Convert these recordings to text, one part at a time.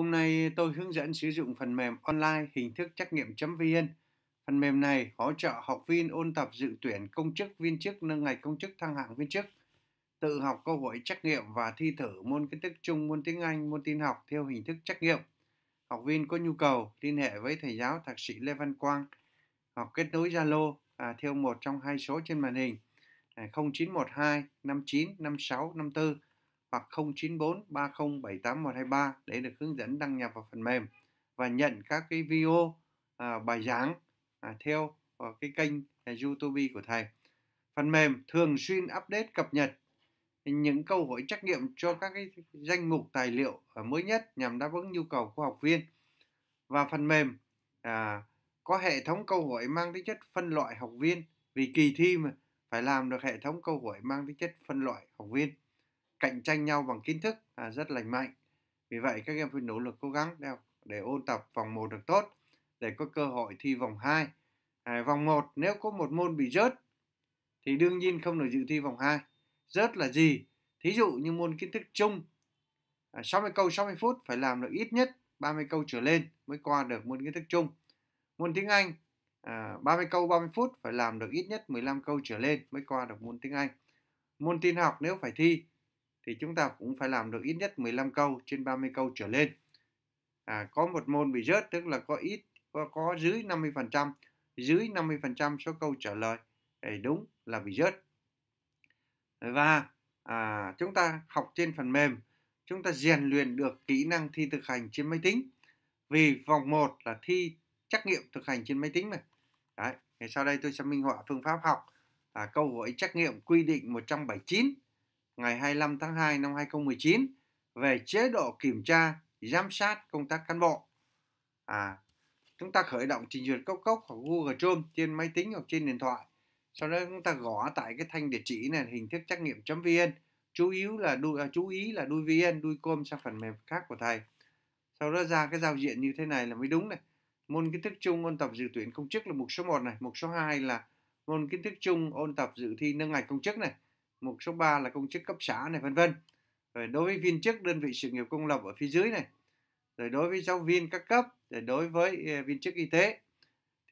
Hôm nay tôi hướng dẫn sử dụng phần mềm online hình thức trắc nghiệm.vn. Phần mềm này hỗ trợ học viên ôn tập dự tuyển công chức viên chức nâng ngạch công chức thăng hạng viên chức, tự học cơ hội trắc nghiệm và thi thử môn kiến thức chung, môn tiếng Anh, môn tin học theo hình thức trắc nghiệm. Học viên có nhu cầu liên hệ với thầy giáo thạc sĩ Lê Văn Quang hoặc kết nối Zalo à, theo một trong hai số trên màn hình à, 0912 59 56 54 hoặc 094 30 78 123 để được hướng dẫn đăng nhập vào phần mềm và nhận các cái video à, bài giảng à, theo à, cái kênh à, YouTube của thầy. Phần mềm thường xuyên update cập nhật những câu hỏi trắc nghiệm cho các cái danh mục tài liệu à, mới nhất nhằm đáp ứng nhu cầu của học viên. Và phần mềm à, có hệ thống câu hỏi mang tính chất phân loại học viên vì kỳ thi mà phải làm được hệ thống câu hỏi mang tính chất phân loại học viên cạnh tranh nhau bằng kiến thức à, rất lành mạnh vì vậy các em phải nỗ lực cố gắng để, để ôn tập vòng 1 được tốt để có cơ hội thi vòng 2 à, vòng 1 nếu có một môn bị rớt thì đương nhiên không được dự thi vòng 2 rớt là gì thí dụ như môn kiến thức chung à, 60 câu 60 phút phải làm được ít nhất 30 câu trở lên mới qua được môn kiến thức chung môn tiếng Anh à, 30 câu 30 phút phải làm được ít nhất 15 câu trở lên mới qua được môn tiếng Anh môn tin học nếu phải thi thì chúng ta cũng phải làm được ít nhất 15 câu trên 30 câu trở lên. À, có một môn bị rớt tức là có ít có, có dưới 50% dưới 50% số câu trả lời thì đúng là bị rớt. Và à, chúng ta học trên phần mềm chúng ta rèn luyện được kỹ năng thi thực hành trên máy tính vì vòng 1 là thi trắc nghiệm thực hành trên máy tính này Đấy. thì sau đây tôi sẽ minh họa phương pháp học à, câu hỏi trắc nghiệm quy định 179 ngày 25 tháng 2 năm 2019 về chế độ kiểm tra, giám sát công tác cán bộ. À, chúng ta khởi động trình duyệt cốc cốc hoặc Google Chrome trên máy tính hoặc trên điện thoại. Sau đó chúng ta gõ tại cái thanh địa chỉ này hình thức trắc nghiệm.vn. Chú ý là đuôi à, chú ý là đuôi vn đuôi com sang phần mềm khác của thầy. Sau đó ra cái giao diện như thế này là mới đúng này. Môn kiến thức chung ôn tập dự tuyển công chức là mục số 1 này, mục số 2 là môn kiến thức chung ôn tập dự thi nâng ngạch công chức này mục số 3 là công chức cấp xã này vân vân rồi đối với viên chức đơn vị sự nghiệp công lập ở phía dưới này rồi đối với giáo viên các cấp rồi đối với ờ, viên chức y tế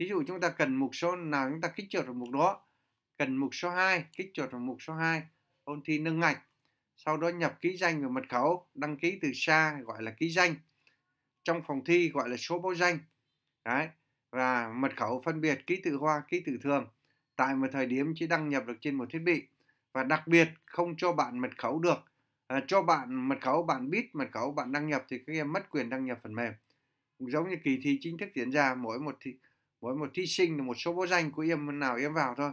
thí dụ chúng ta cần mục số nào chúng ta kích chuột vào mục đó cần mục số 2 kích chuột vào mục số 2 ôn thi nâng ngạch sau đó nhập ký danh và mật khẩu đăng ký từ xa gọi là ký danh trong phòng thi gọi là số báo danh đấy và mật khẩu phân biệt ký tự hoa ký tự thường tại một thời điểm chỉ đăng nhập được trên một thiết bị và đặc biệt không cho bạn mật khẩu được à, cho bạn mật khẩu bạn biết mật khẩu bạn đăng nhập thì các em mất quyền đăng nhập phần mềm giống như kỳ thi chính thức diễn ra mỗi một thi mỗi một thí sinh là một số báo danh của em nào em vào thôi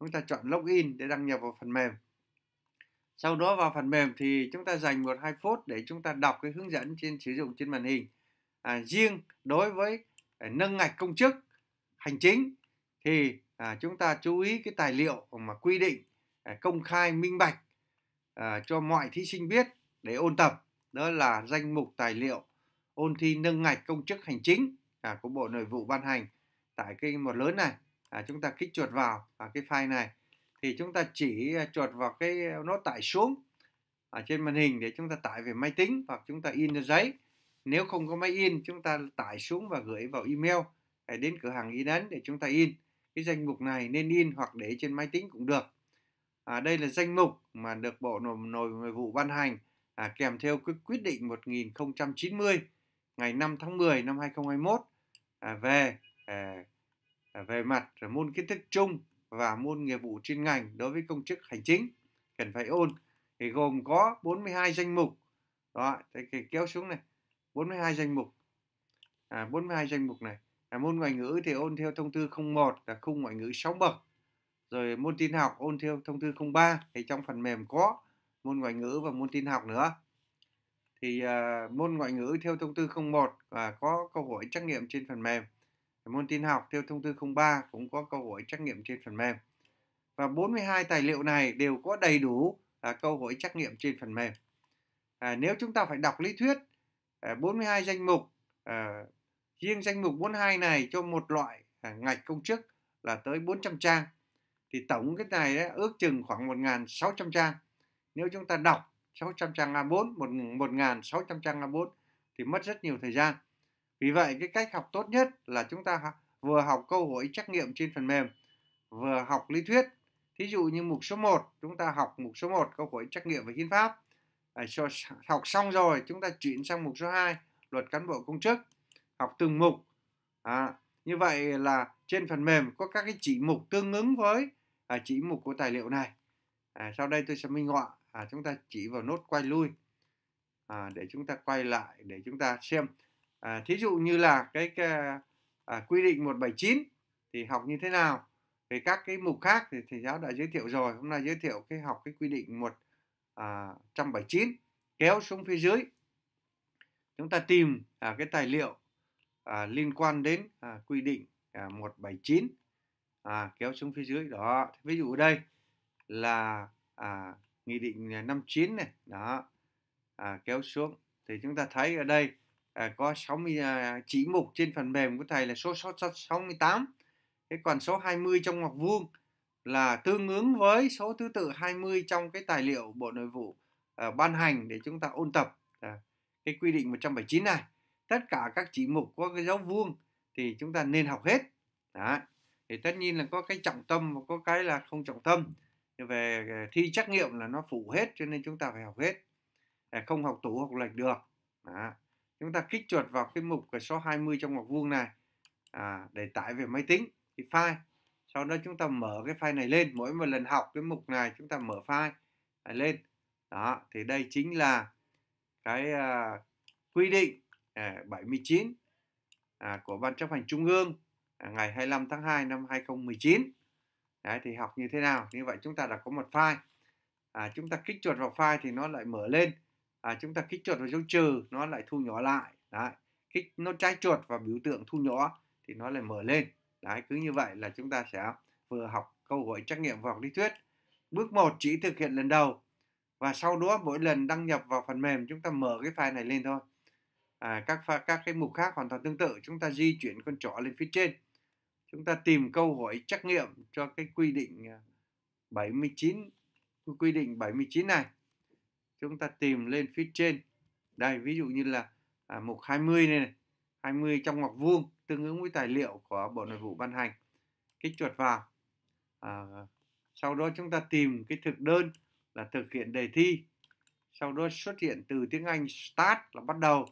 chúng ta chọn login để đăng nhập vào phần mềm sau đó vào phần mềm thì chúng ta dành một hai phút để chúng ta đọc cái hướng dẫn trên sử dụng trên màn hình à, riêng đối với à, nâng ngạch công chức hành chính thì à, chúng ta chú ý cái tài liệu mà quy định À, công khai minh bạch à, cho mọi thí sinh biết để ôn tập đó là danh mục tài liệu ôn thi nâng ngạch công chức hành chính à, của Bộ Nội vụ ban hành tại cái một lớn này à, chúng ta kích chuột vào à, cái file này thì chúng ta chỉ à, chuột vào cái à, nó tải xuống ở trên màn hình để chúng ta tải về máy tính hoặc chúng ta in ra giấy nếu không có máy in chúng ta tải xuống và gửi vào email để đến cửa hàng in ấn để chúng ta in cái danh mục này nên in hoặc để trên máy tính cũng được À, đây là danh mục mà được Bộ Nội vụ ban hành à, kèm theo quyết định 1090 ngày 5 tháng 10 năm 2021 à, về à, à, về mặt môn kiến thức chung và môn nghiệp vụ chuyên ngành đối với công chức hành chính cần phải ôn thì gồm có 42 danh mục đó cái kéo xuống này 42 danh mục à, 42 danh mục này à, môn ngoại ngữ thì ôn theo thông tư 01 là khung ngoại ngữ 6 bậc rồi môn tin học ôn theo thông tư 03 thì trong phần mềm có môn ngoại ngữ và môn tin học nữa thì uh, môn ngoại ngữ theo thông tư 01 và có câu hỏi trắc nghiệm trên phần mềm môn tin học theo thông tư 03 cũng có câu hỏi trắc nghiệm trên phần mềm và 42 tài liệu này đều có đầy đủ à, câu hỏi trắc nghiệm trên phần mềm à, nếu chúng ta phải đọc lý thuyết à, 42 danh mục à, riêng danh mục 42 này cho một loại à, ngạch công chức là tới 400 trang thì tổng cái này ấy, ước chừng khoảng 1.600 trang nếu chúng ta đọc 600 trang A4 1.600 trang A4 thì mất rất nhiều thời gian vì vậy cái cách học tốt nhất là chúng ta vừa học câu hỏi trắc nghiệm trên phần mềm vừa học lý thuyết thí dụ như mục số 1 chúng ta học mục số 1 câu hỏi trắc nghiệm về hiến pháp à, học xong rồi chúng ta chuyển sang mục số 2 luật cán bộ công chức học từng mục à, như vậy là trên phần mềm có các cái chỉ mục tương ứng với à, chỉ mục của tài liệu này à, sau đây tôi sẽ minh họa à, chúng ta chỉ vào nốt quay lui à, để chúng ta quay lại để chúng ta xem à, thí dụ như là cái, cái à, quy định 179 thì học như thế nào về các cái mục khác thì thầy giáo đã giới thiệu rồi hôm nay giới thiệu cái học cái quy định 179 à, kéo xuống phía dưới chúng ta tìm à, cái tài liệu à, liên quan đến à, quy định à, 179 à, kéo xuống phía dưới đó ví dụ đây là à, nghị định 59 à, này đó à, kéo xuống thì chúng ta thấy ở đây à, có 60 à, chỉ mục trên phần mềm của thầy là số, số, số 68 thế còn số 20 trong ngoặc vuông là tương ứng với số thứ tự 20 trong cái tài liệu Bộ Nội vụ à, ban hành để chúng ta ôn tập à, cái quy định 179 này tất cả các chỉ mục có cái dấu vuông thì chúng ta nên học hết. Đấy thì tất nhiên là có cái trọng tâm và có cái là không trọng tâm về ờ, thi trắc nghiệm là nó phủ hết cho nên chúng ta phải học hết à, không học tủ học lệch được Đó. chúng ta kích chuột vào cái mục cái số 20 trong ngoặc vuông này à, để tải về máy tính cái file sau đó chúng ta mở cái file này lên mỗi một lần học cái mục này chúng ta mở file à, lên đó thì đây chính là cái à, quy định à, 79 à, của ban chấp hành trung ương ngày 25 tháng 2 năm 2019 Đấy, thì học như thế nào như vậy chúng ta đã có một file à, chúng ta kích chuột vào file thì nó lại mở lên à, chúng ta kích chuột vào dấu trừ nó lại thu nhỏ lại Đấy, kích nó trái chuột và biểu tượng thu nhỏ thì nó lại mở lên Đấy, cứ như vậy là chúng ta sẽ vừa học câu hỏi trắc nghiệm và học lý thuyết bước 1 chỉ thực hiện lần đầu và sau đó mỗi lần đăng nhập vào phần mềm chúng ta mở cái file này lên thôi à, các các cái mục khác hoàn toàn tương tự chúng ta di chuyển con trỏ lên phía trên chúng ta tìm câu hỏi trắc nghiệm cho cái quy định 79 à, quy định 79 này chúng ta tìm lên phía trên đây ví dụ như là à, mục 20 này, này 20 trong ngoặc vuông tương ứng với tài liệu của Bộ Nội vụ ban hành kích chuột vào à, sau đó chúng ta tìm cái thực đơn là thực hiện đề thi sau đó xuất hiện từ tiếng Anh start là bắt đầu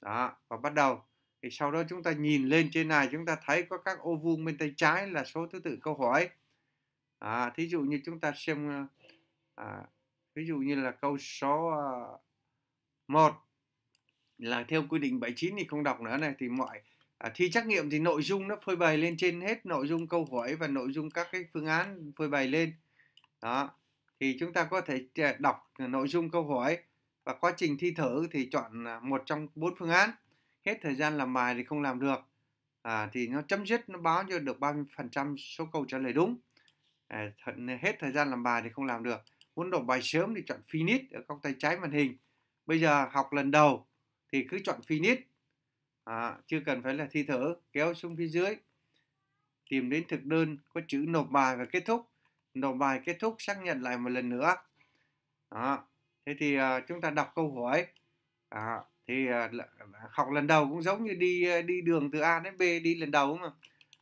đó và bắt đầu thì sau đó chúng ta nhìn lên trên này chúng ta thấy có các ô vuông bên tay trái là số thứ tự câu hỏi à, thí dụ như chúng ta xem ờ, à, ví dụ như là câu số uh, ờ, 1 là theo quy định 79 thì không đọc nữa này thì mọi à, thi trắc nghiệm thì nội dung nó phơi bày lên trên hết nội dung câu hỏi và nội dung các cái phương án phơi bày lên đó thì chúng ta có thể à, đọc nội dung câu hỏi và quá trình thi thử thì chọn à, một trong bốn phương án hết thời gian làm bài thì không làm được à, thì nó chấm dứt nó báo cho được 30% số câu trả lời đúng à, th- hết thời gian làm bài thì không làm được muốn đọc bài sớm thì chọn finish ở góc tay trái màn hình bây giờ học lần đầu thì cứ chọn finish à, chưa cần phải là thi thử kéo xuống phía dưới tìm đến thực đơn có chữ nộp bài và kết thúc nộp bài kết thúc xác nhận lại một lần nữa đó. thế thì à, chúng ta đọc câu hỏi à, thì ờ, học lần đầu cũng giống như đi ờ, đi đường từ A đến B đi lần đầu mà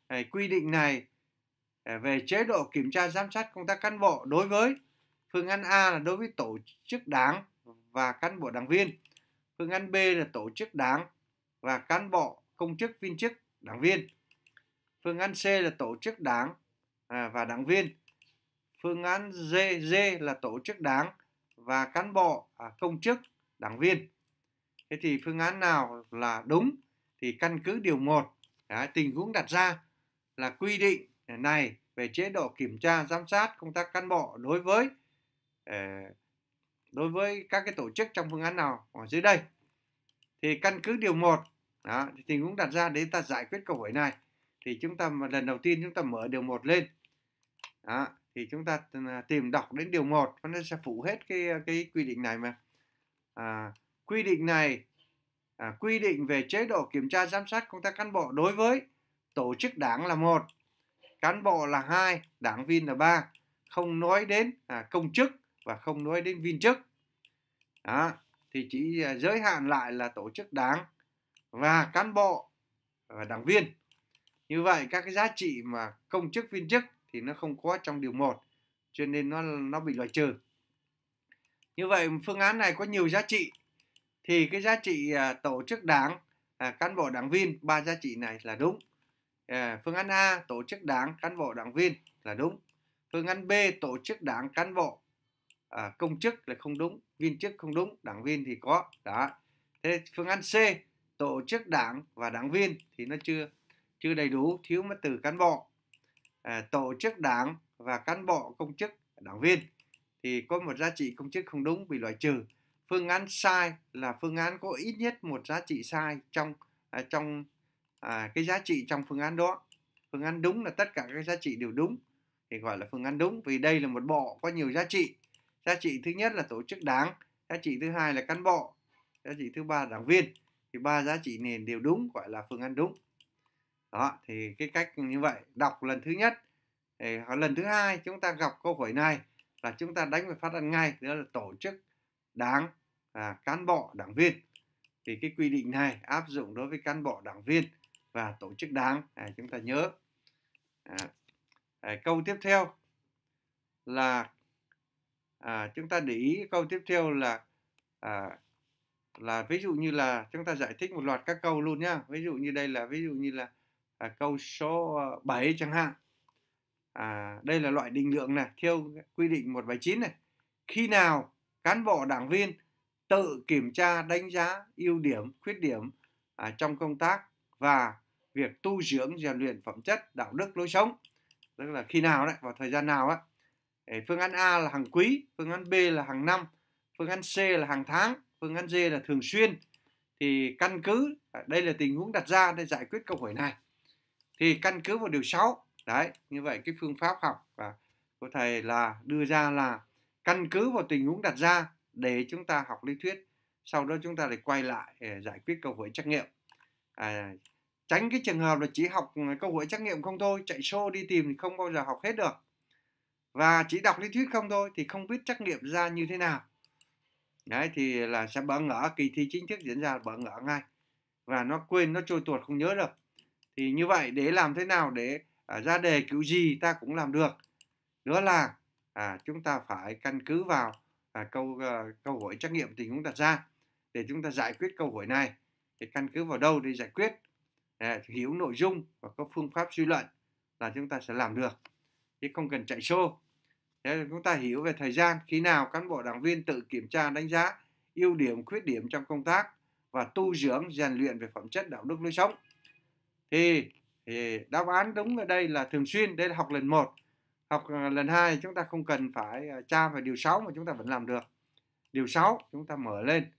ờ, quy định này về chế độ kiểm tra giám sát công tác cán bộ đối với phương án A là đối với tổ chức đảng và cán bộ đảng viên phương án B là tổ chức đảng và cán bộ công chức viên chức đảng viên phương án C là tổ chức đảng à, và đảng viên phương án D, D là tổ chức đảng và cán bộ à, công chức đảng viên thế thì phương án nào là đúng thì căn cứ điều 1 à, tình huống đặt ra là quy định này về chế độ kiểm tra giám sát công tác cán bộ đối với à, đối với các cái tổ chức trong phương án nào ở dưới đây thì căn cứ điều 1 đó, thì tình huống đặt ra để ta giải quyết câu hỏi này thì chúng ta lần đầu tiên chúng ta mở điều 1 lên đó, thì chúng ta à, tìm đọc đến điều 1 nó sẽ phủ hết cái cái quy định này mà à, quy định này à, quy định về chế độ kiểm tra giám sát công tác cán bộ đối với tổ chức đảng là một cán bộ là hai đảng viên là ba không nói đến à, công chức và không nói đến viên chức đó, thì chỉ à, giới hạn lại là tổ chức đảng và cán bộ và đảng viên như vậy các cái giá trị mà công chức viên chức thì nó không có trong điều 1 cho nên nó nó bị loại trừ như vậy phương án này có nhiều giá trị thì cái giá trị à, tổ chức đảng à, cán bộ đảng viên ba giá trị này là đúng à, phương án A tổ chức đảng cán bộ đảng viên là đúng phương án B tổ chức đảng cán bộ công chức là không đúng viên chức không đúng đảng viên thì có đó thế phương án C tổ chức đảng và đảng viên thì nó chưa chưa đầy đủ thiếu mất từ cán bộ tổ chức đảng và cán bộ công chức đảng viên thì có một giá trị công chức không đúng bị loại trừ phương án sai là phương án có ít nhất một giá trị sai trong à, trong à, cái giá trị trong phương án đó phương án đúng là tất cả các giá trị đều đúng thì gọi là phương án đúng vì đây là một bộ có nhiều giá trị giá trị thứ nhất là tổ chức đảng giá trị thứ hai là cán bộ giá trị thứ ba là đảng viên thì ba giá trị nền đều đúng gọi là phương án đúng đó thì cái cách như vậy đọc lần thứ nhất thì lần thứ hai chúng ta gặp câu hỏi này là chúng ta đánh về phát ăn ngay đó là tổ chức đảng à, cán bộ đảng viên thì cái quy định này áp dụng đối với cán bộ đảng viên và tổ chức đảng à, chúng ta nhớ à, à, câu tiếp theo là à, chúng ta để ý câu tiếp theo là à, là ví dụ như là chúng ta giải thích một loạt các câu luôn nhá ví dụ như đây là ví dụ như là à, câu số 7 à, chẳng hạn à, đây là loại định lượng này theo quy định 179 này khi nào cán bộ đảng viên tự kiểm tra đánh giá ưu điểm khuyết điểm à, trong công tác và việc tu dưỡng rèn luyện phẩm chất đạo đức lối sống tức là khi nào đấy vào thời gian nào á phương án A là hàng quý phương án B là hàng năm phương án C là hàng tháng phương án D là thường xuyên thì căn cứ à, đây là tình huống đặt ra để giải quyết câu hỏi này thì căn cứ vào điều 6 đấy như vậy cái phương pháp học và của thầy là đưa ra là căn cứ vào tình huống đặt ra để chúng ta học lý thuyết sau đó chúng ta lại quay lại ờ, giải quyết câu hỏi trắc nghiệm à, tránh cái trường hợp là chỉ học ờ, câu hỏi trắc nghiệm không thôi chạy xô đi tìm thì không bao giờ học hết được và chỉ đọc lý thuyết không thôi thì không biết trắc nghiệm ra như thế nào đấy thì là sẽ bỡ ngỡ kỳ thi chính thức diễn ra bỡ ngỡ ngay và nó quên nó trôi tuột không nhớ được thì như vậy để làm thế nào để à, ra đề kiểu gì ta cũng làm được đó là à, chúng ta phải căn cứ vào à, câu à, câu hỏi trắc nghiệm tình huống đặt ra để chúng ta giải quyết câu hỏi này thì căn cứ vào đâu để giải quyết à, hiểu nội dung và có phương pháp suy luận là chúng ta sẽ làm được chứ không cần chạy xô thế là chúng ta hiểu về thời gian khi nào cán bộ đảng viên tự kiểm tra đánh giá ưu điểm khuyết điểm trong công tác và tu dưỡng rèn luyện về phẩm chất đạo đức lối sống thì, thì đáp án đúng ở đây là thường xuyên đây là học lần một học à, lần hai chúng ta không cần phải à, tra vào điều 6 mà chúng ta vẫn làm được điều 6 chúng ta mở lên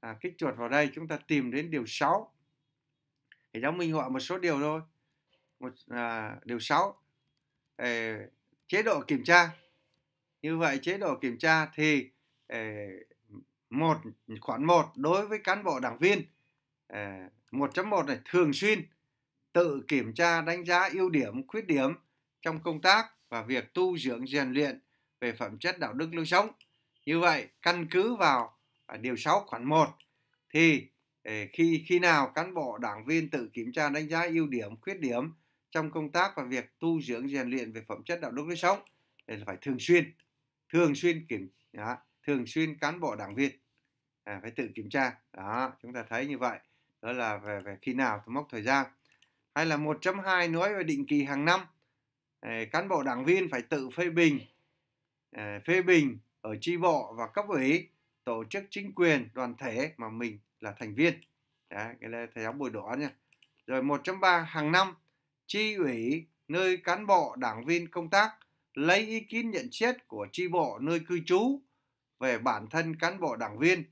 à, kích chuột vào đây chúng ta tìm đến điều 6 thì giáo minh họa một số điều thôi một à, điều 6 à, chế độ kiểm tra như vậy chế độ kiểm tra thì à, một khoản 1 đối với cán bộ đảng viên à, 1.1 này thường xuyên tự kiểm tra đánh giá ưu điểm khuyết điểm trong công tác và việc tu dưỡng rèn luyện về phẩm chất đạo đức lối sống. Như vậy, căn cứ vào à, điều 6 khoản 1 thì ờ, khi khi nào cán bộ đảng viên tự kiểm tra đánh giá ưu điểm, khuyết điểm trong công tác và việc tu dưỡng rèn luyện về phẩm chất đạo đức lối sống thì phải thường xuyên, thường xuyên kiểm đó, thường xuyên cán bộ đảng viên à, phải tự kiểm tra. Đó, chúng ta thấy như vậy. Đó là về, về khi nào mốc thời gian. Hay là 1.2 nói về định kỳ hàng năm Ờ, cán bộ đảng viên phải tự phê bình ờ, phê bình ở tri bộ và cấp ủy tổ chức chính quyền đoàn thể mà mình là thành viên Đấy, cái này thầy giáo bồi đỏ nha rồi 1.3 hàng năm tri ủy nơi cán bộ đảng viên công tác lấy ý kiến nhận xét của tri bộ nơi cư trú về bản thân cán bộ đảng viên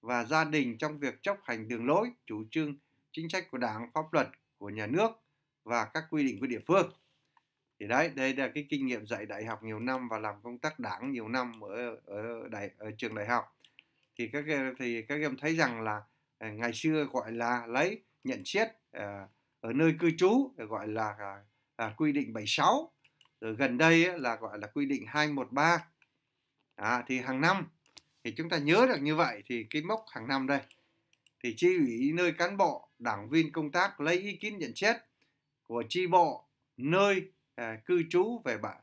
và gia đình trong việc chấp hành đường lối, chủ trương, chính sách của Đảng, pháp luật của nhà nước và các quy định của địa phương thì đấy đây là cái kinh nghiệm dạy đại học nhiều năm và làm công tác đảng nhiều năm ở ở đại ở trường đại học thì các thì các em thấy rằng là à, ngày xưa gọi là lấy nhận xét à, ở nơi cư trú gọi là, là à, quy định 76 rồi gần đây là gọi là quy định 213 à, thì hàng năm thì chúng ta nhớ được như vậy thì cái mốc hàng năm đây thì chi ủy nơi cán bộ đảng viên công tác lấy ý kiến nhận xét của chi bộ nơi À, cư trú về bản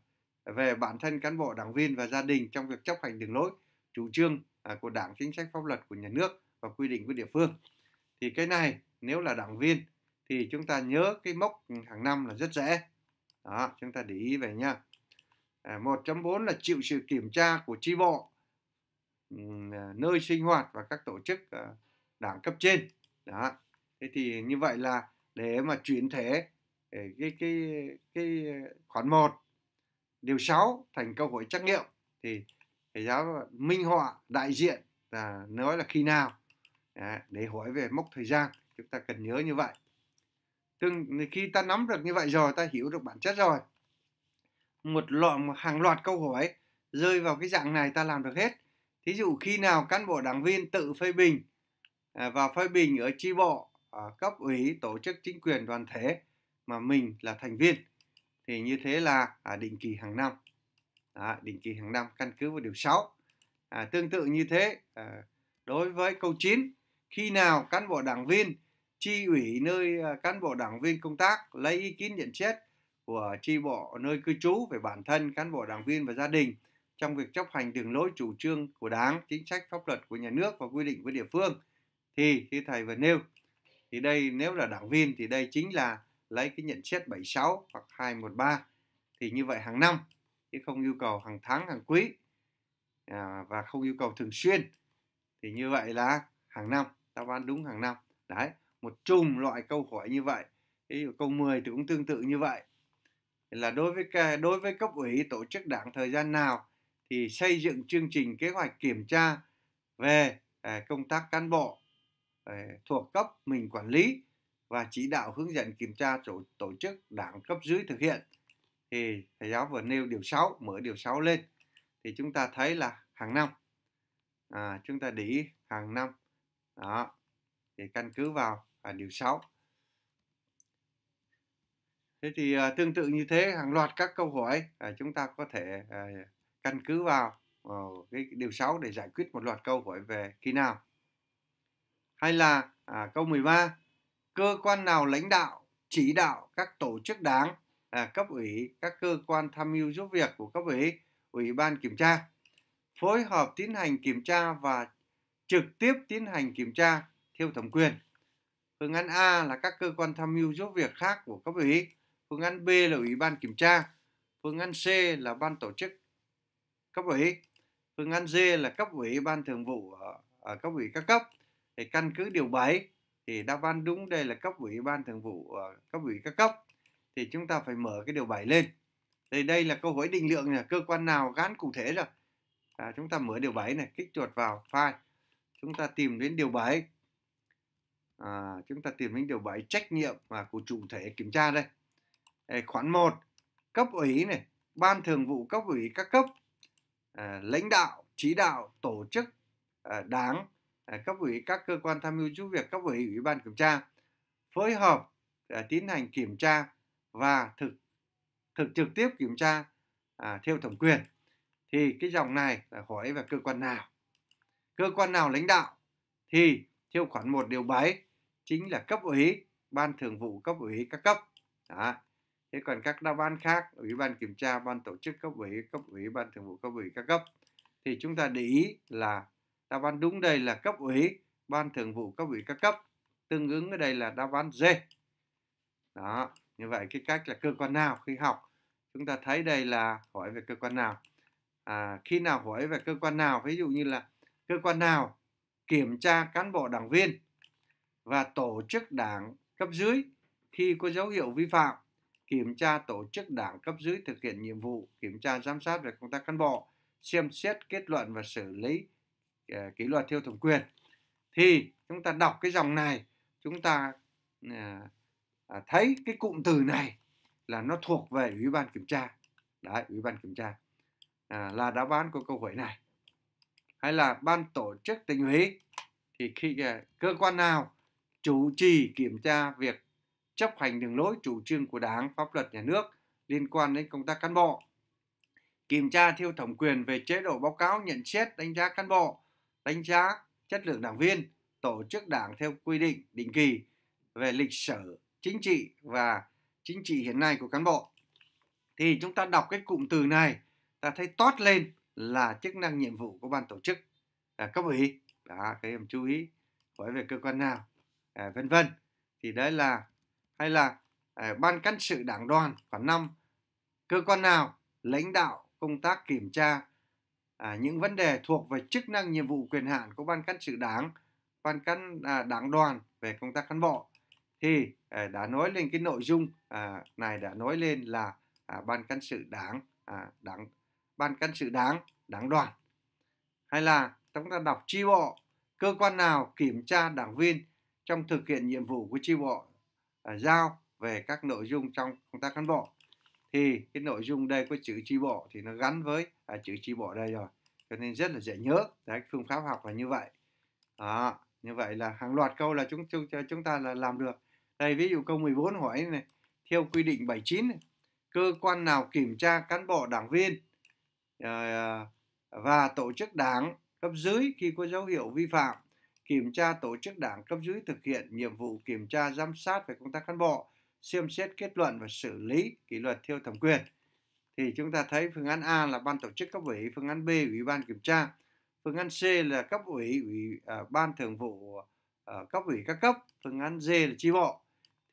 về bản thân cán bộ đảng viên và gia đình trong việc chấp hành đường lối chủ trương à, của đảng chính sách pháp luật của nhà nước và quy định của địa phương thì cái này nếu là đảng viên thì chúng ta nhớ cái mốc hàng năm là rất dễ đó chúng ta để ý về nha à, 1.4 là chịu sự kiểm tra của tri bộ à, nơi sinh hoạt và các tổ chức đảng cấp trên đó thế thì như vậy là để mà chuyển thể cái cái cái khoản 1 điều 6 thành câu hỏi trắc nghiệm thì thầy giáo minh họa đại diện là nói là khi nào để hỏi về mốc thời gian chúng ta cần nhớ như vậy Từng khi ta nắm được như vậy rồi ta hiểu được bản chất rồi một loạt một hàng loạt câu hỏi rơi vào cái dạng này ta làm được hết thí dụ khi nào cán bộ đảng viên tự phê bình à, và phê bình ở tri bộ ở cấp ủy tổ chức chính quyền đoàn thể mà mình là thành viên thì như thế là à, định kỳ hàng năm à, định kỳ hàng năm căn cứ vào điều 6 à, tương tự như thế à, đối với câu 9 khi nào cán bộ đảng viên tri ủy nơi à, cán bộ đảng viên công tác lấy ý kiến nhận xét của tri bộ nơi cư trú về bản thân cán bộ đảng viên và gia đình trong việc chấp hành đường lối chủ trương của đảng chính sách pháp luật của nhà nước và quy định của địa phương thì như thầy vừa nêu thì đây nếu là đảng viên thì đây chính là lấy cái nhận xét 76 hoặc 213 thì như vậy hàng năm chứ không yêu cầu hàng tháng hàng quý à, và không yêu cầu thường xuyên thì như vậy là hàng năm đáp án đúng hàng năm đấy một chùm loại câu hỏi như vậy ví dụ câu 10 thì cũng tương tự như vậy là đối với đối với cấp ủy tổ chức đảng thời gian nào thì xây dựng chương trình kế hoạch kiểm tra về à, công tác cán bộ à, thuộc cấp mình quản lý và chỉ đạo hướng dẫn kiểm tra tổ, tổ chức đảng cấp dưới thực hiện thì thầy giáo vừa nêu điều 6 mở điều 6 lên thì chúng ta thấy là hàng năm à, chúng ta để ý hàng năm đó thì căn cứ vào à, điều 6 thế thì à, tương tự như thế hàng loạt các câu hỏi à, chúng ta có thể à, căn cứ vào vào ờ, cái điều 6 để giải quyết một loạt câu hỏi về khi nào hay là à, câu 13 cơ quan nào lãnh đạo chỉ đạo các tổ chức đảng à, cấp ủy các cơ quan tham mưu giúp việc của cấp ủy ủy ban kiểm tra phối hợp tiến hành kiểm tra và trực tiếp tiến hành kiểm tra theo thẩm quyền phương án A là các cơ quan tham mưu giúp việc khác của cấp ủy phương án B là ủy ban kiểm tra phương án C là ban tổ chức cấp ủy phương án D là cấp ủy ban thường vụ ở, ở cấp ủy các cấp để căn cứ điều 7 thì đáp án đúng đây là cấp ủy ban thường vụ ờ, cấp ủy các cấp thì chúng ta phải mở cái điều 7 lên thì đây là câu hỏi định lượng là cơ quan nào gắn cụ thể rồi à, chúng ta mở điều 7 này kích chuột vào file chúng ta tìm đến điều 7 à, chúng ta tìm đến điều 7 trách nhiệm và của chủ thể kiểm tra đây à, khoản 1 cấp ủy này ban thường vụ cấp ủy các cấp à, lãnh đạo chỉ đạo tổ chức à, đảng À, cấp ủy các cơ quan tham mưu giúp việc cấp ủy ủy ban kiểm tra phối hợp à, tiến hành kiểm tra và thực thực trực tiếp kiểm tra à, theo thẩm quyền thì cái dòng này là hỏi về cơ quan nào cơ quan nào lãnh đạo thì theo khoản 1 điều 7 chính là cấp ủy ban thường vụ cấp ủy các cấp Đó. thế còn các đa ban khác ủy ban kiểm tra ban tổ chức cấp ủy cấp ủy ban thường vụ cấp ủy các cấp thì chúng ta để ý là Đáp án đúng đây là cấp ủy, ban thường vụ cấp ủy các cấp. Tương ứng ở đây là đáp án D. Đó, như vậy cái cách là cơ quan nào khi học chúng ta thấy đây là hỏi về cơ quan nào. À, khi nào hỏi về cơ quan nào, ví dụ như là cơ quan nào kiểm tra cán bộ đảng viên và tổ chức đảng cấp dưới khi có dấu hiệu vi phạm kiểm tra tổ chức đảng cấp dưới thực hiện nhiệm vụ kiểm tra giám sát về công tác cán bộ xem xét kết luận và xử lý Ờ, kỷ luật theo thẩm quyền thì chúng ta đọc cái dòng này chúng ta ờ, à, thấy cái cụm từ này là nó thuộc về ủy ban kiểm tra đấy ủy ban kiểm tra à, là đáp án của câu hỏi này hay là ban tổ chức tỉnh ủy thì khi ờ, cơ quan nào chủ trì kiểm tra việc chấp hành đường lối chủ trương của đảng pháp luật nhà nước liên quan đến công tác cán bộ kiểm tra theo thẩm quyền về chế độ báo cáo nhận xét đánh giá cán bộ đánh giá chất lượng đảng viên, tổ chức đảng theo quy định định kỳ về lịch sử chính trị và chính trị hiện nay của cán bộ. Thì chúng ta đọc cái cụm từ này, ta thấy toát lên là chức năng nhiệm vụ của ban tổ chức à, cấp ủy. Đó, các em chú ý hỏi về cơ quan nào, à, vân vân. Thì đấy là hay là à, ban cán sự đảng đoàn khoảng năm cơ quan nào lãnh đạo công tác kiểm tra à, những vấn đề thuộc về chức năng nhiệm vụ quyền hạn của ban cán sự đảng ban cán à, đảng đoàn về công tác cán bộ thì à, đã nói lên cái nội dung à, này đã nói lên là à, ban cán sự đảng à, đảng ban cán sự đảng đảng đoàn hay là chúng ta đọc chi bộ cơ quan nào kiểm tra đảng viên trong thực hiện nhiệm vụ của chi bộ à, giao về các nội dung trong công tác cán bộ thì cái nội dung đây có chữ chi bộ thì nó gắn với à, chữ chi bộ đây rồi cho nên rất là dễ nhớ đấy phương pháp học là như vậy đó, như vậy là hàng loạt câu là chúng chúng chúng ta là làm được đây ví dụ câu 14 hỏi này theo quy định 79 này, cơ quan nào kiểm tra cán bộ đảng viên à, và tổ chức đảng cấp dưới khi có dấu hiệu vi phạm kiểm tra tổ chức đảng cấp dưới thực hiện nhiệm vụ kiểm tra giám sát về công tác cán bộ xem xét kết luận và xử lý kỷ luật theo thẩm quyền. Thì chúng ta thấy phương án A là ban tổ chức cấp ủy, phương án B ủy ban kiểm tra, phương án C là cấp ủy, ủy à, ban thường vụ à, cấp ủy các cấp, phương án D là chi bộ.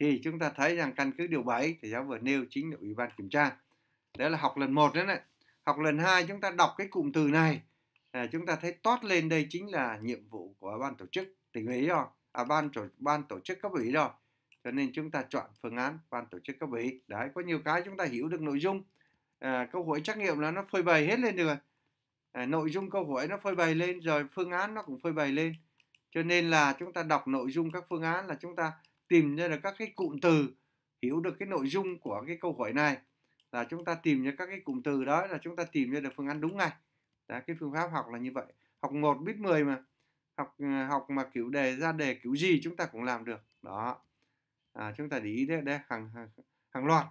Thì chúng ta thấy rằng căn cứ điều 7 thì giáo vừa nêu chính là ủy ban kiểm tra. Đó là học lần 1 đấy này. Học lần 2 chúng ta đọc cái cụm từ này à, chúng ta thấy toát lên đây chính là nhiệm vụ của ban tổ chức tỉnh ủy rồi à ban tổ ban tổ chức cấp ủy rồi cho nên chúng ta chọn phương án ban tổ chức cấp ủy đấy có nhiều cái chúng ta hiểu được nội dung à, câu hỏi trắc nghiệm là nó phơi bày hết lên được à, nội dung câu hỏi nó phơi bày lên rồi phương án nó cũng phơi bày lên cho nên là chúng ta đọc nội dung các phương án là chúng ta tìm ra được các cái cụm từ hiểu được cái nội dung của cái câu hỏi này là chúng ta tìm ra các cái cụm từ đó là chúng ta tìm ra được phương án đúng ngay đó, cái phương pháp học là như vậy học một biết 10 mà học à, học mà kiểu đề ra đề kiểu gì chúng ta cũng làm được đó à, chúng ta để ý đấy, đây hàng, hàng hàng loạt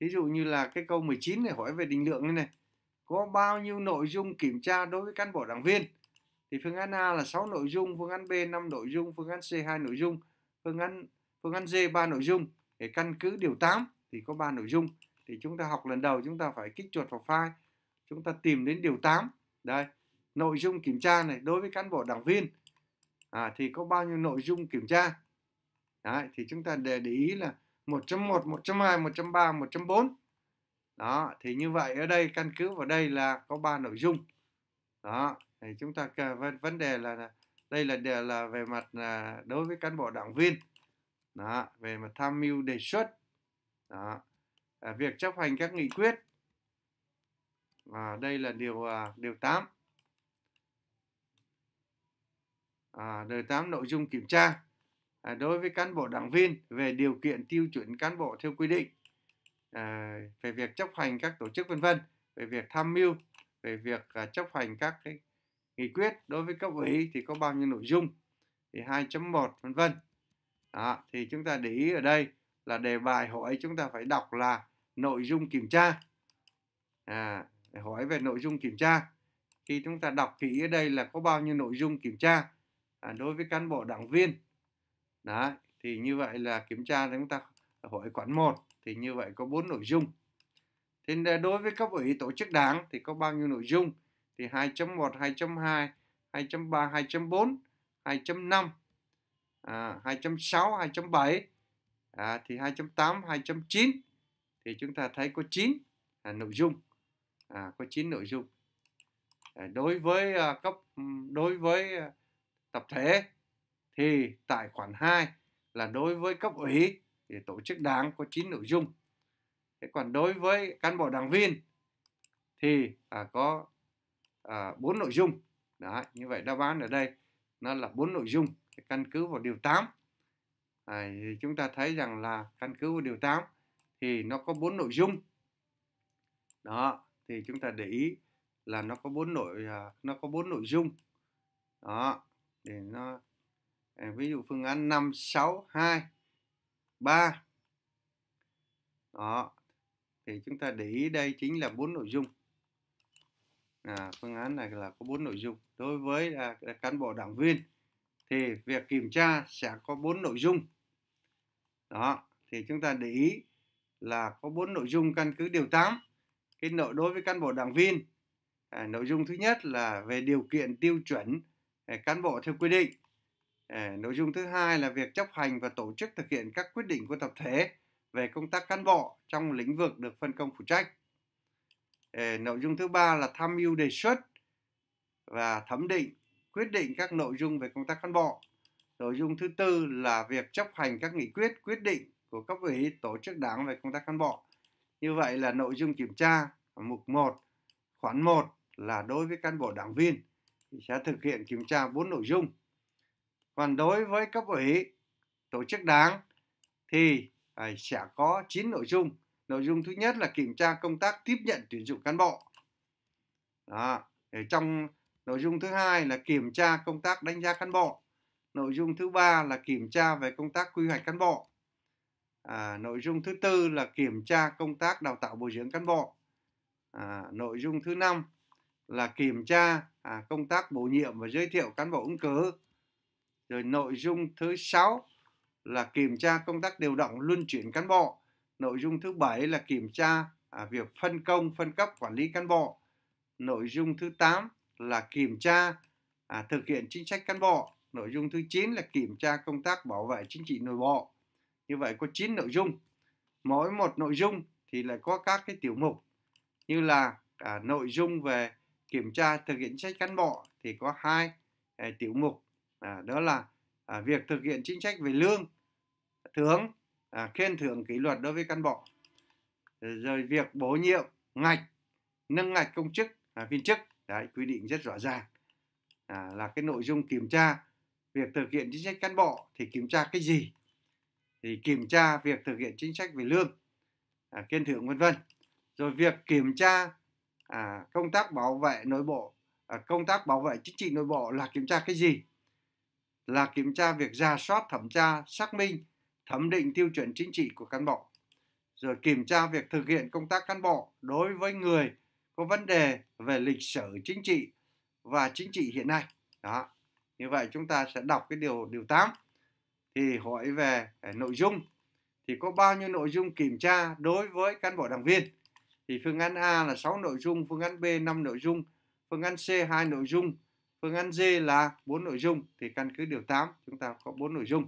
thí dụ như là cái câu 19 này hỏi về định lượng này, này có bao nhiêu nội dung kiểm tra đối với cán bộ đảng viên thì phương án A là 6 nội dung phương án B 5 nội dung phương án C 2 nội dung phương án phương án D 3 nội dung để căn cứ điều 8 thì có 3 nội dung thì chúng ta học lần đầu chúng ta phải kích chuột vào file chúng ta tìm đến điều 8 đây nội dung kiểm tra này đối với cán bộ đảng viên à, thì có bao nhiêu nội dung kiểm tra Đấy, thì chúng ta để, để ý là 1.1, 1.2, 1.3, 1.4. Đó, thì như vậy ở đây căn cứ vào đây là có ba nội dung. Đó, thì chúng ta vấn đề là đây là là về mặt là đối với cán bộ đảng viên. Đó, về mặt tham mưu đề xuất. Đó. À, việc chấp hành các nghị quyết. Và đây là điều à, điều 8. À, đời 8 nội dung kiểm tra. À, đối với cán bộ đảng viên về điều kiện tiêu chuẩn cán bộ theo quy định à, về việc chấp hành các tổ chức vân vân về việc tham mưu về việc à, chấp hành các cái nghị quyết đối với cấp ủy thì có bao nhiêu nội dung thì 2.1 vân vân thì chúng ta để ý ở đây là đề bài hỏi chúng ta phải đọc là nội dung kiểm tra à, hỏi về nội dung kiểm tra khi chúng ta đọc kỹ ở đây là có bao nhiêu nội dung kiểm tra à, đối với cán bộ đảng viên Đấy, thì như vậy là kiểm tra chúng ta hội khoản 1 thì như vậy có bốn nội dung. Thì đối với cấp ủy tổ chức đảng thì có bao nhiêu nội dung? Thì 2.1, 2.2, 2.3, 2.4, 2.5, à, 2.6, 2.7, à, thì 2.8, 2.9 thì chúng ta thấy có 9 à, nội dung. À, có 9 nội dung. À, đối với à, cấp đối với à, tập thể thì tại khoản 2 là đối với cấp ủy thì tổ chức đảng có 9 nội dung thế còn đối với cán bộ đảng viên thì à, có à, 4 nội dung đó như vậy đáp án ở đây nó là bốn nội dung căn cứ vào điều 8 à, thì chúng ta thấy rằng là căn cứ vào điều 8 thì nó có bốn nội dung đó thì chúng ta để ý là nó có bốn nội à, nó có bốn nội dung đó để nó À, ví dụ phương án 5 6 2 3 đó thì chúng ta để ý đây chính là bốn nội dung à, phương án này là có bốn nội dung đối với à, cán bộ đảng viên thì việc kiểm tra sẽ có bốn nội dung đó thì chúng ta để ý là có bốn nội dung căn cứ điều 8 cái nội đối với cán bộ đảng viên à, nội dung thứ nhất là về điều kiện tiêu chuẩn à, cán bộ theo quy định Ờ, nội dung thứ hai là việc chấp hành và tổ chức thực hiện các quyết định của tập thể về công tác cán bộ trong lĩnh vực được phân công phụ trách. Ờ, nội dung thứ ba là tham mưu đề xuất và thẩm định, quyết định các nội dung về công tác cán bộ. Nội dung thứ tư là việc chấp hành các nghị quyết, quyết định của cấp ủy tổ chức đảng về công tác cán bộ. Như vậy là nội dung kiểm tra mục 1, khoản 1 là đối với cán bộ đảng viên sẽ thực hiện kiểm tra bốn nội dung còn đối với cấp ủy tổ chức đảng thì à, sẽ có 9 nội dung nội dung thứ nhất là kiểm tra công tác tiếp nhận tuyển dụng cán bộ Đó. Để trong nội dung thứ hai là kiểm tra công tác đánh giá cán bộ nội dung thứ ba là kiểm tra về công tác quy hoạch cán bộ à, nội dung thứ tư là kiểm tra công tác đào tạo bồi dưỡng cán bộ à, nội dung thứ năm là kiểm tra à, công tác bổ nhiệm và giới thiệu cán bộ ứng cử rồi nội dung thứ sáu là kiểm tra công tác điều động luân chuyển cán bộ nội dung thứ bảy là kiểm tra à, việc phân công phân cấp quản lý cán bộ nội dung thứ 8 là kiểm tra à, thực hiện chính sách cán bộ nội dung thứ 9 là kiểm tra công tác bảo vệ chính trị nội bộ như vậy có 9 nội dung mỗi một nội dung thì lại có các cái tiểu mục như là à, nội dung về kiểm tra thực hiện chính sách cán bộ thì có hai à, tiểu mục à, đó là à, việc thực hiện chính sách về lương thưởng à, khen thưởng kỷ luật đối với cán bộ ờ, rồi việc bổ nhiệm ngạch nâng ngạch công chức à, viên chức đấy quy định rất rõ ràng à, là cái nội dung kiểm tra việc thực hiện chính sách cán bộ thì kiểm tra cái gì thì kiểm tra việc thực hiện chính sách về lương à, khen thưởng vân vân rồi việc kiểm tra à, công tác bảo vệ nội bộ à, công tác bảo vệ chính trị nội bộ là kiểm tra cái gì là kiểm tra việc ra soát thẩm tra, xác minh, thẩm định tiêu chuẩn chính trị của cán bộ, rồi kiểm tra việc thực hiện công tác cán bộ đối với người có vấn đề về lịch sử chính trị và chính trị hiện nay. Đó. Như vậy chúng ta sẽ đọc cái điều điều 8 thì hỏi về à, nội dung thì có bao nhiêu nội dung kiểm tra đối với cán bộ đảng viên thì phương án A là 6 nội dung, phương án B 5 nội dung, phương án C 2 nội dung, Phương án D là bốn nội dung thì căn cứ điều 8 chúng ta có bốn nội dung.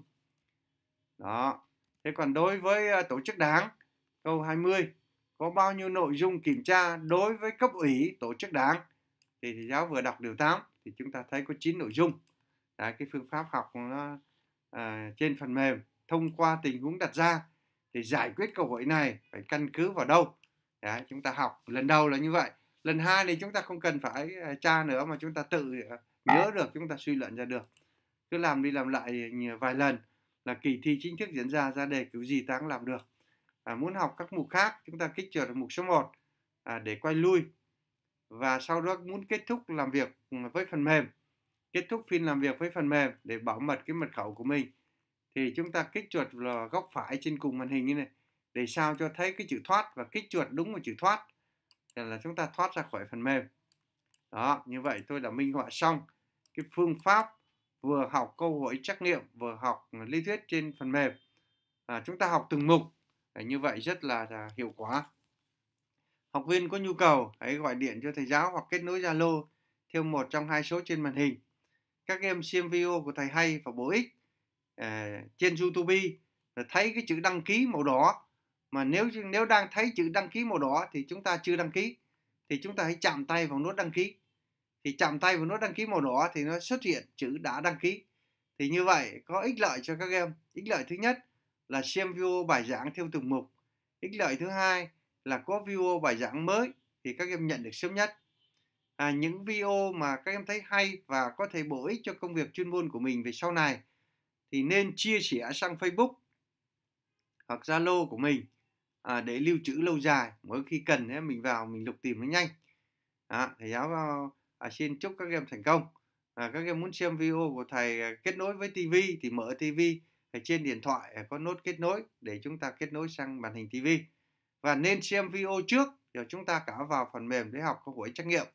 Đó. Thế còn đối với ờ, tổ chức đảng câu 20 có bao nhiêu nội dung kiểm tra đối với cấp ủy tổ chức đảng thì thầy giáo vừa đọc điều 8 thì chúng ta thấy có 9 nội dung. Đó cái phương pháp học nó à, trên phần mềm thông qua tình huống đặt ra để giải quyết câu hỏi này phải căn cứ vào đâu. Đấy, chúng ta học lần đầu là như vậy lần hai thì chúng ta không cần phải ờ, tra nữa mà chúng ta tự ờ, nhớ được chúng ta suy luận ra được cứ làm đi làm lại vài lần là kỳ thi chính thức diễn ra ra đề kiểu gì ta cũng làm được à, muốn học các mục khác chúng ta kích trượt mục số 1 à, để quay lui và sau đó muốn kết thúc làm việc với phần mềm kết thúc phiên làm việc với phần mềm để bảo mật cái mật khẩu của mình thì chúng ta kích chuột là góc phải trên cùng màn hình như này để sao cho thấy cái chữ thoát và kích chuột đúng vào chữ thoát thì là chúng ta thoát ra khỏi phần mềm đó như vậy tôi đã minh họa xong cái phương pháp vừa học câu hỏi trắc nghiệm vừa học lý thuyết trên phần mềm à, chúng ta học từng mục à, như vậy rất là, là hiệu quả học viên có nhu cầu hãy gọi điện cho thầy giáo hoặc kết nối zalo theo một trong hai số trên màn hình các em xem video của thầy hay và bổ ích à, trên youtube thấy cái chữ đăng ký màu đỏ mà nếu nếu đang thấy chữ đăng ký màu đỏ thì chúng ta chưa đăng ký thì chúng ta hãy chạm tay vào nút đăng ký thì chạm tay vào nút đăng ký màu đỏ thì nó xuất hiện chữ đã đăng ký thì như vậy có ích lợi cho các em ích lợi thứ nhất là xem video bài giảng theo từng mục ích lợi thứ hai là có video bài giảng mới thì các em nhận được sớm nhất à, những video mà các em thấy hay và có thể bổ ích cho công việc chuyên môn của mình về sau này thì nên chia sẻ sang Facebook hoặc Zalo của mình à, để lưu trữ lâu dài mỗi khi cần ấy, mình vào mình lục tìm nó nhanh à, thầy giáo vào, à, xin chúc các em thành công à, các em muốn xem video của thầy à, kết nối với tivi thì mở tivi à, trên điện thoại à, có nốt kết nối để chúng ta kết nối sang màn hình tivi và nên xem video trước rồi chúng ta cả vào phần mềm để học câu hỏi trắc nghiệm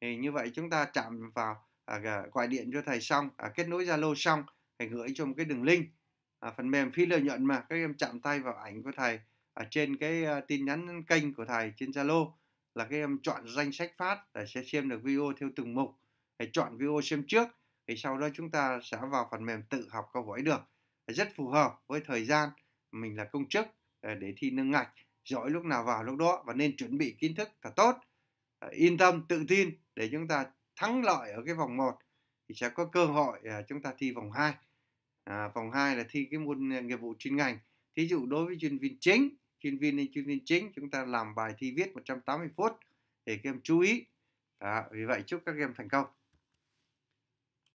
thì như vậy chúng ta chạm vào à, gọi điện cho thầy xong à, kết nối zalo xong thầy gửi cho một cái đường link à, phần mềm phi lợi nhuận mà các em chạm tay vào ảnh của thầy ở trên cái ờ, tin nhắn kênh của thầy trên Zalo là các em chọn danh sách phát để sẽ xem được video theo từng mục hãy chọn video xem trước thì sau đó chúng ta sẽ vào phần mềm tự học câu hỏi được rất phù hợp với thời gian mình là công chức ờ, để thi nâng ngạch giỏi lúc nào vào lúc đó và nên chuẩn bị kiến thức thật tốt ờ, yên tâm tự tin để chúng ta thắng lợi ở cái vòng 1 thì sẽ có cơ hội chúng ta thi vòng 2 à, vòng 2 là thi cái môn nghiệp vụ chuyên ngành thí dụ đối với chuyên viên chính chuyên viên lên chuyên viên chính chúng ta làm bài thi viết 180 phút để các em chú ý đó, vì vậy chúc các em thành công